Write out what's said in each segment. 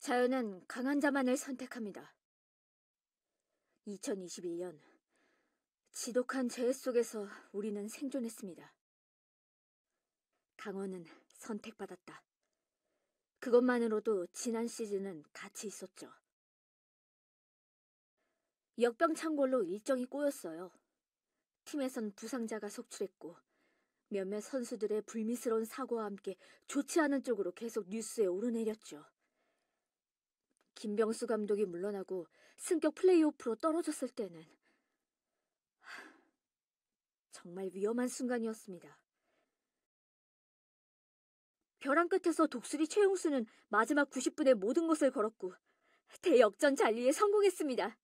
자연은 강한 자만을 선택합니다. 2021년, 지독한 재해 속에서 우리는 생존했습니다. 강원은 선택받았다. 그것만으로도 지난 시즌은 같이 있었죠. 역병창궐로 일정이 꼬였어요. 팀에선 부상자가 속출했고 몇몇 선수들의 불미스러운 사고와 함께 좋지 않은 쪽으로 계속 뉴스에 오르내렸죠. 김병수 감독이 물러나고 승격 플레이오프로 떨어졌을 때는 정말 위험한 순간이었습니다. 벼랑 끝에서 독수리 최용수는 마지막 90분에 모든 것을 걸었고 대역전 잔리에 성공했습니다.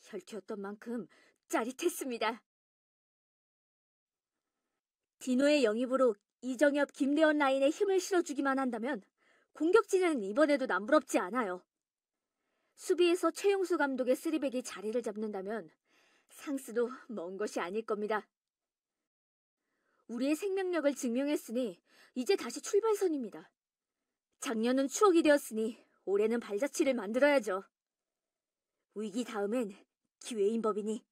혈투였던 만큼 짜릿했습니다. 디노의 영입으로 이정엽, 김대원 라인에 힘을 실어주기만 한다면 공격진은 이번에도 남부럽지 않아요. 수비에서 최용수 감독의 쓰리백이 자리를 잡는다면 상스도 먼 것이 아닐 겁니다. 우리의 생명력을 증명했으니 이제 다시 출발선입니다. 작년은 추억이 되었으니 올해는 발자취를 만들어야죠. 위기 다음엔 기회인 법이니.